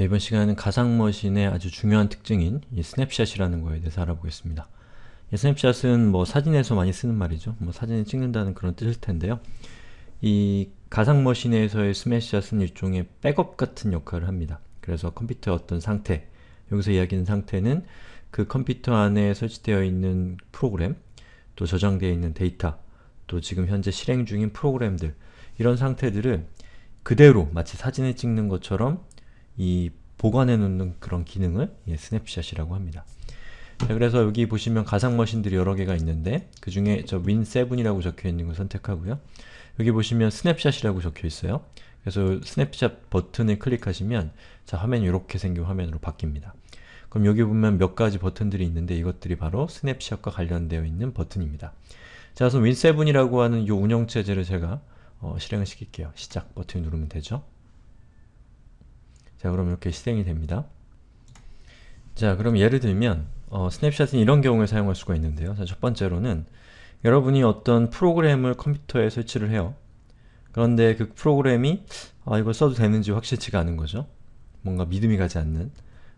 네, 이번 시간은 가상머신의 아주 중요한 특징인 스냅샷이라는 거에 대해서 알아보겠습니다. 스냅샷은 뭐 사진에서 많이 쓰는 말이죠. 뭐 사진을 찍는다는 그런 뜻일 텐데요. 이 가상머신에서의 스냅샷은 일종의 백업 같은 역할을 합니다. 그래서 컴퓨터의 어떤 상태, 여기서 이야기하는 상태는 그 컴퓨터 안에 설치되어 있는 프로그램, 또 저장되어 있는 데이터, 또 지금 현재 실행 중인 프로그램들 이런 상태들을 그대로 마치 사진을 찍는 것처럼 이 보관해 놓는 그런 기능을 예, 스냅샷이라고 합니다. 자, 그래서 여기 보시면 가상 머신들이 여러 개가 있는데 그 중에 저 Win7이라고 적혀있는 걸 선택하고요. 여기 보시면 스냅샷이라고 적혀있어요. 그래서 스냅샷 버튼을 클릭하시면 자 화면이 이렇게 생긴 화면으로 바뀝니다. 그럼 여기 보면 몇 가지 버튼들이 있는데 이것들이 바로 스냅샷과 관련되어 있는 버튼입니다. 자, 그래서 Win7이라고 하는 이 운영체제를 제가 어, 실행을 시킬게요. 시작 버튼을 누르면 되죠. 자 그럼 이렇게 실행이 됩니다. 자 그럼 예를 들면 어, 스냅샷은 이런 경우에 사용할 수가 있는데요. 자, 첫 번째로는 여러분이 어떤 프로그램을 컴퓨터에 설치를 해요. 그런데 그 프로그램이 아, 이걸 써도 되는지 확실치가 않은 거죠. 뭔가 믿음이 가지 않는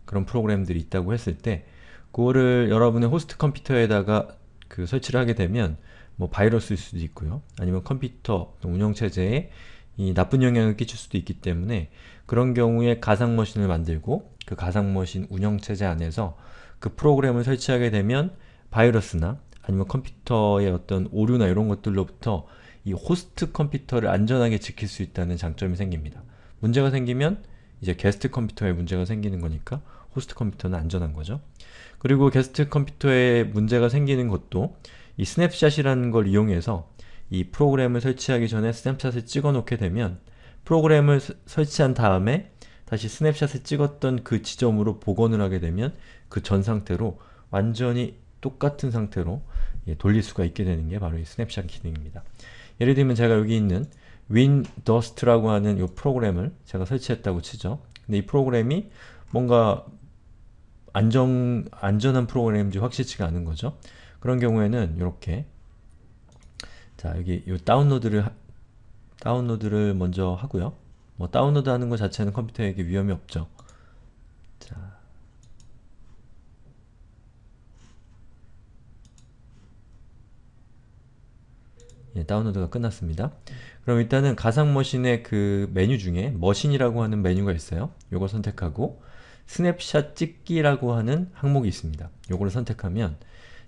그런 프로그램들이 있다고 했을 때 그거를 여러분의 호스트 컴퓨터에다가 그 설치를 하게 되면 뭐 바이러스일 수도 있고요. 아니면 컴퓨터 운영체제에 이 나쁜 영향을 끼칠 수도 있기 때문에 그런 경우에 가상 머신을 만들고 그 가상 머신 운영체제 안에서 그 프로그램을 설치하게 되면 바이러스나 아니면 컴퓨터의 어떤 오류나 이런 것들로부터 이 호스트 컴퓨터를 안전하게 지킬 수 있다는 장점이 생깁니다. 문제가 생기면 이제 게스트 컴퓨터에 문제가 생기는 거니까 호스트 컴퓨터는 안전한 거죠. 그리고 게스트 컴퓨터에 문제가 생기는 것도 이 스냅샷이라는 걸 이용해서 이 프로그램을 설치하기 전에 스냅샷을 찍어 놓게 되면 프로그램을 스, 설치한 다음에 다시 스냅샷을 찍었던 그 지점으로 복원을 하게 되면 그 전 상태로 완전히 똑같은 상태로 예, 돌릴 수가 있게 되는 게 바로 이 스냅샷 기능입니다. 예를 들면 제가 여기 있는 WinDust라고 하는 이 프로그램을 제가 설치했다고 치죠. 근데 이 프로그램이 뭔가 안정, 안전한 프로그램인지 확실치가 않은 거죠. 그런 경우에는 이렇게 자 여기 이 다운로드를 하, 다운로드를 먼저 하고요. 뭐 다운로드 하는 것 자체는 컴퓨터에게 위험이 없죠. 자. 예, 다운로드가 끝났습니다. 그럼 일단은 가상머신의 그 메뉴 중에 머신이라고 하는 메뉴가 있어요. 요거 선택하고 스냅샷 찍기라고 하는 항목이 있습니다. 요거를 선택하면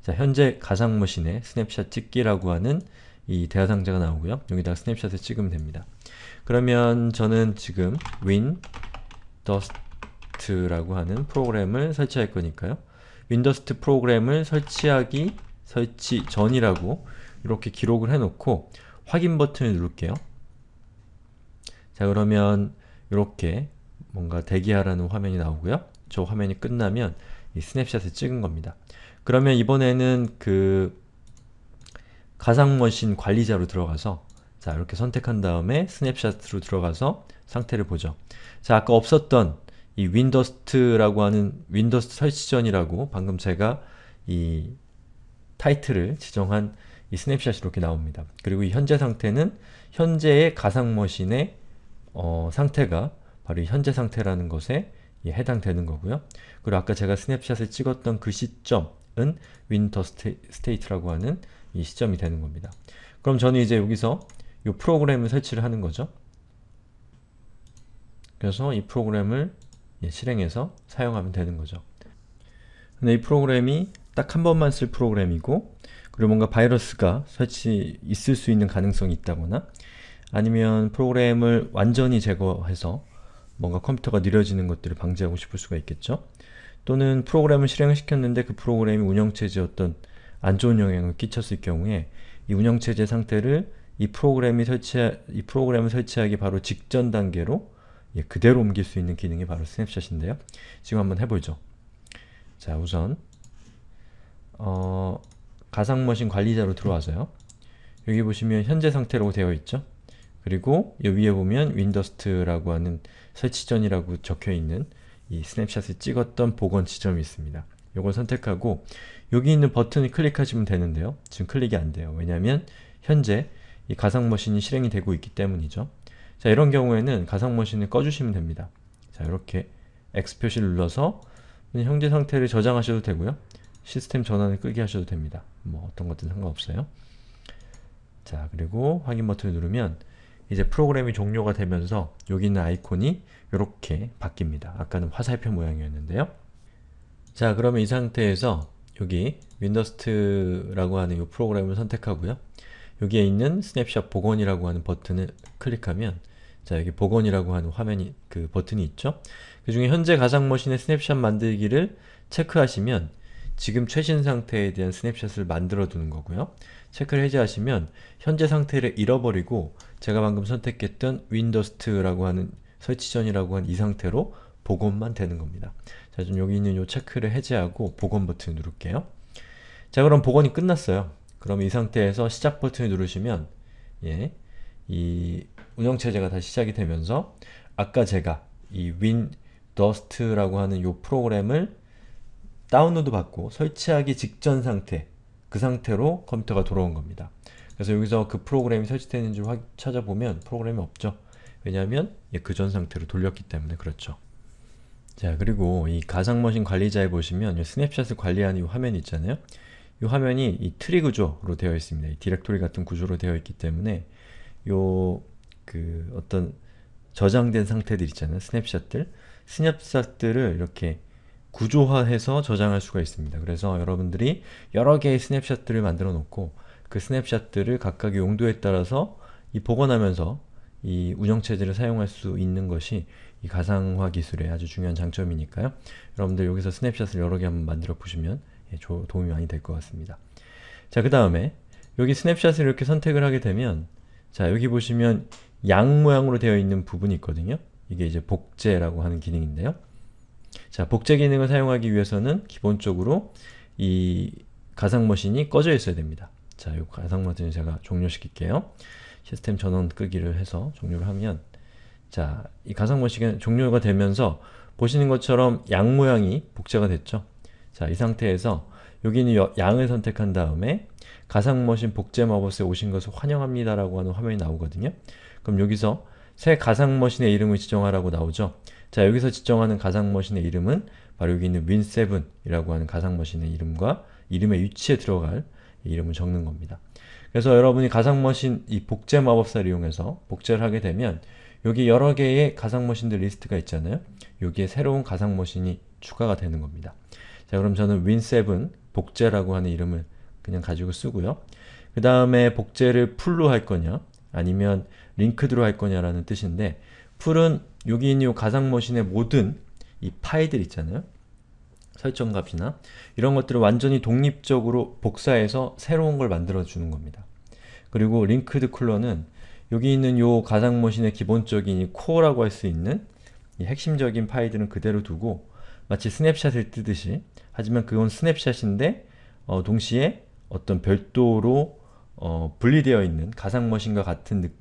자, 현재 가상머신의 스냅샷 찍기라고 하는 이 대화상자가 나오고요. 여기다가 스냅샷을 찍으면 됩니다. 그러면 저는 지금 윈더스트라고 하는 프로그램을 설치할 거니까요. 윈더스트 프로그램을 설치하기 설치 전이라고 이렇게 기록을 해놓고 확인 버튼을 누를게요. 자 그러면 이렇게 뭔가 대기하라는 화면이 나오고요. 저 화면이 끝나면 이 스냅샷을 찍은 겁니다. 그러면 이번에는 그 가상머신 관리자로 들어가서 자 이렇게 선택한 다음에 스냅샷으로 들어가서 상태를 보죠. 자 아까 없었던 이 윈더스트라고 하는 윈더스트 설치전이라고 방금 제가 이 타이틀을 지정한 이 스냅샷이 이렇게 나옵니다. 그리고 이 현재 상태는 현재의 가상머신의 어, 상태가 바로 이 현재 상태라는 것에 해당되는 거고요. 그리고 아까 제가 스냅샷을 찍었던 그 시점은 윈터 스테이트라고 하는 이 시점이 되는 겁니다. 그럼 저는 이제 여기서 이 프로그램을 설치를 하는 거죠. 그래서 이 프로그램을 예, 실행해서 사용하면 되는 거죠. 근데 이 프로그램이 딱 한 번만 쓸 프로그램이고 그리고 뭔가 바이러스가 설치 있을 수 있는 가능성이 있다거나 아니면 프로그램을 완전히 제거해서 뭔가 컴퓨터가 느려지는 것들을 방지하고 싶을 수가 있겠죠. 또는 프로그램을 실행시켰는데 그 프로그램이 운영체제였던 안 좋은 영향을 끼쳤을 경우에 이 운영체제 상태를 이 프로그램이 설치 이 프로그램을 설치하기 바로 직전 단계로 예, 그대로 옮길 수 있는 기능이 바로 스냅샷인데요. 지금 한번 해보죠. 자 우선 어, 가상머신 관리자로 들어와서요. 여기 보시면 현재 상태라 되어 있죠. 그리고 이 위에 보면 윈더스트라고 하는 설치전이라고 적혀있는 이 스냅샷을 찍었던 복원 지점이 있습니다. 요걸 선택하고 여기 있는 버튼을 클릭하시면 되는데요. 지금 클릭이 안 돼요. 왜냐하면 현재 이 가상머신이 실행이 되고 있기 때문이죠. 자 이런 경우에는 가상머신을 꺼주시면 됩니다. 자 이렇게 X 표시를 눌러서 형제 상태를 저장하셔도 되고요. 시스템 전환을 끄게 하셔도 됩니다. 뭐 어떤 것든 상관없어요. 자 그리고 확인 버튼을 누르면 이제 프로그램이 종료가 되면서 여기 있는 아이콘이 이렇게 바뀝니다. 아까는 화살표 모양이었는데요. 자 그러면 이 상태에서 여기 윈더스트라고 하는 이 프로그램을 선택하고요. 여기에 있는 스냅샷 복원이라고 하는 버튼을 클릭하면 자 여기 복원이라고 하는 화면이 그 버튼이 있죠. 그 중에 현재 가상머신의 스냅샷 만들기를 체크하시면 지금 최신 상태에 대한 스냅샷을 만들어 두는 거고요. 체크를 해제하시면 현재 상태를 잃어버리고 제가 방금 선택했던 윈더스트라고 하는 설치전이라고 한 이 상태로 복원만 되는 겁니다. 자, 좀 여기 있는 요 체크를 해제하고 복원 버튼 누를게요. 자, 그럼 복원이 끝났어요. 그럼 이 상태에서 시작 버튼을 누르시면 예, 이 운영체제가 다시 시작이 되면서 아까 제가 이 w i n d u s t 라고 하는 요 프로그램을 다운로드 받고 설치하기 직전 상태 그 상태로 컴퓨터가 돌아온 겁니다. 그래서 여기서 그 프로그램이 설치되는지 어있 찾아보면 프로그램이 없죠. 왜냐하면 예, 그전 상태로 돌렸기 때문에 그렇죠. 자 그리고 이 가상머신 관리자에 보시면 스냅샷을 관리하는 이 화면이 있잖아요. 이 화면이 이 트리 구조로 되어 있습니다. 이 디렉토리 같은 구조로 되어 있기 때문에 요그 어떤 저장된 상태들 있잖아요. 스냅샷들. 스냅샷들을 이렇게 구조화해서 저장할 수가 있습니다. 그래서 여러분들이 여러 개의 스냅샷들을 만들어 놓고 그 스냅샷들을 각각의 용도에 따라서 이 복원하면서 이 운영체제를 사용할 수 있는 것이 이 가상화 기술의 아주 중요한 장점이니까요. 여러분들 여기서 스냅샷을 여러 개 한번 만들어 보시면 예, 도움이 많이 될 것 같습니다. 자, 그 다음에 여기 스냅샷을 이렇게 선택을 하게 되면 자, 여기 보시면 양 모양으로 되어 있는 부분이 있거든요. 이게 이제 복제라고 하는 기능인데요. 자, 복제 기능을 사용하기 위해서는 기본적으로 이 가상머신이 꺼져 있어야 됩니다. 자, 이 가상머신을 제가 종료시킬게요. 시스템 전원 끄기를 해서 종료를 하면 자, 이 가상 번식은 종료가 되면서 보시는 것처럼 양 모양이 복제가 됐죠. 자, 이 상태에서 여기는 양을 선택한 다음에 가상 머신 복제 마법스에 오신 것을 환영합니다 라고 하는 화면이 나오거든요. 그럼 여기서 새 가상 머신의 이름을 지정하라고 나오죠. 자, 여기서 지정하는 가상 머신의 이름은 바로 여기 있는 win7이라고 하는 가상 머신의 이름과 이름의 위치에 들어갈 이름을 적는 겁니다. 그래서 여러분이 가상 머신 이 복제 마법사를 이용해서 복제를 하게 되면 여기 여러 개의 가상 머신들 리스트가 있잖아요. 여기에 새로운 가상 머신이 추가가 되는 겁니다. 자 그럼 저는 win7 복제라고 하는 이름을 그냥 가지고 쓰고요. 그 다음에 복제를 풀로 할 거냐 아니면 링크드로 할 거냐라는 뜻인데 풀은 여기 있는 이 가상 머신의 모든 이 파일들 있잖아요. 설정값이나 이런 것들을 완전히 독립적으로 복사해서 새로운 걸 만들어주는 겁니다. 그리고 링크드 쿨러는 여기 있는 요 가상머신의 기본적인 코어라고 할 수 있는 이 핵심적인 파일들은 그대로 두고 마치 스냅샷을 뜨듯이 하지만 그건 스냅샷인데 어, 동시에 어떤 별도로 어, 분리되어 있는 가상머신과 같은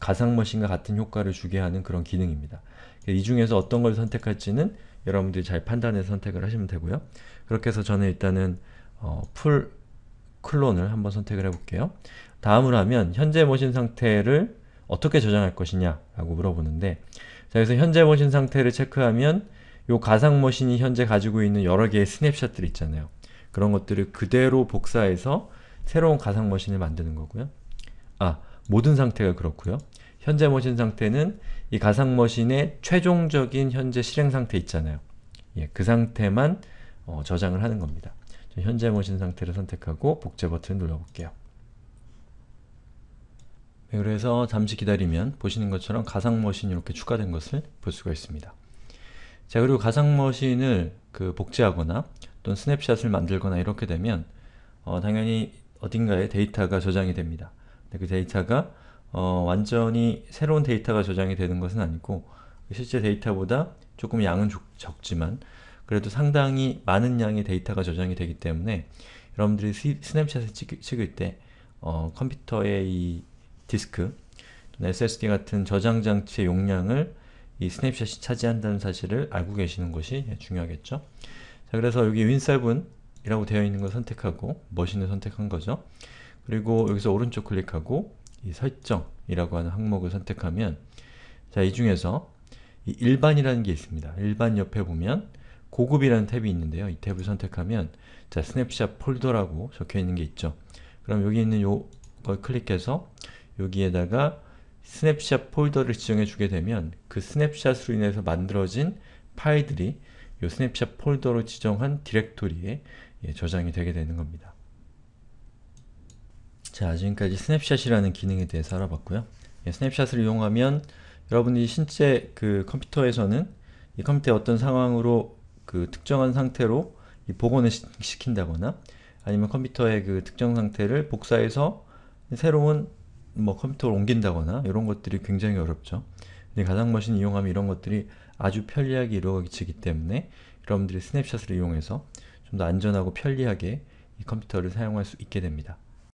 가상머신과 같은 효과를 주게 하는 그런 기능입니다. 이 중에서 어떤 걸 선택할지는 여러분들이 잘 판단해서 선택을 하시면 되고요. 그렇게 해서 저는 일단은 어, 풀 클론을 한번 선택을 해볼게요. 다음으로 하면 현재 모신 상태를 어떻게 저장할 것이냐 라고 물어보는데 자 그래서 현재 모신 상태를 체크하면 요 가상 머신이 현재 가지고 있는 여러 개의 스냅샷들 있잖아요. 그런 것들을 그대로 복사해서 새로운 가상 머신을 만드는 거고요. 아, 모든 상태가 그렇고요. 현재 머신 상태는 이 가상 머신의 최종적인 현재 실행 상태 있잖아요. 예, 그 상태만 어, 저장을 하는 겁니다. 현재 모신 상태를 선택하고 복제 버튼 을 눌러볼게요. 네, 그래서 잠시 기다리면 보시는 것처럼 가상 머신이 이렇게 추가된 것을 볼 수가 있습니다. 자 그리고 가상 머신을 그 복제하거나 또는 스냅샷을 만들거나 이렇게 되면 어, 당연히 어딘가에 데이터가 저장이 됩니다. 그 데이터가 어, 완전히 새로운 데이터가 저장이 되는 것은 아니고 실제 데이터보다 조금 양은 적지만 그래도 상당히 많은 양의 데이터가 저장이 되기 때문에 여러분들이 스냅샷을 찍을 때 어, 컴퓨터의 이 디스크 SSD 같은 저장 장치의 용량을 이 스냅샷이 차지한다는 사실을 알고 계시는 것이 중요하겠죠. 자, 그래서 여기 윈7이라고 되어 있는 걸 선택하고 머신을 선택한 거죠. 그리고 여기서 오른쪽 클릭하고 이 설정이라고 하는 항목을 선택하면 자, 이 중에서 이 일반이라는 게 있습니다. 일반 옆에 보면 고급이라는 탭이 있는데요. 이 탭을 선택하면 자 스냅샷 폴더라고 적혀있는 게 있죠. 그럼 여기 있는 요걸 클릭해서 여기에다가 스냅샷 폴더를 지정해 주게 되면 그 스냅샷으로 인해서 만들어진 파일들이 요 스냅샷 폴더로 지정한 디렉토리에 예, 저장이 되게 되는 겁니다. 자, 지금까지 스냅샷이라는 기능에 대해서 알아봤고요. 예, 스냅샷을 이용하면 여러분들이 실제 그 컴퓨터에서는 이컴퓨터에 어떤 상황으로 그 특정한 상태로 복원을 시, 킨다거나 아니면 컴퓨터의 그 특정 상태를 복사해서 새로운 뭐 컴퓨터로 옮긴다거나 이런 것들이 굉장히 어렵죠. 근데 가상머신 이용하면 이런 것들이 아주 편리하게 이루어지기 때문에 여러분들이 스냅샷을 이용해서 좀 더 안전하고 편리하게 이 컴퓨터를 사용할 수 있게 됩니다.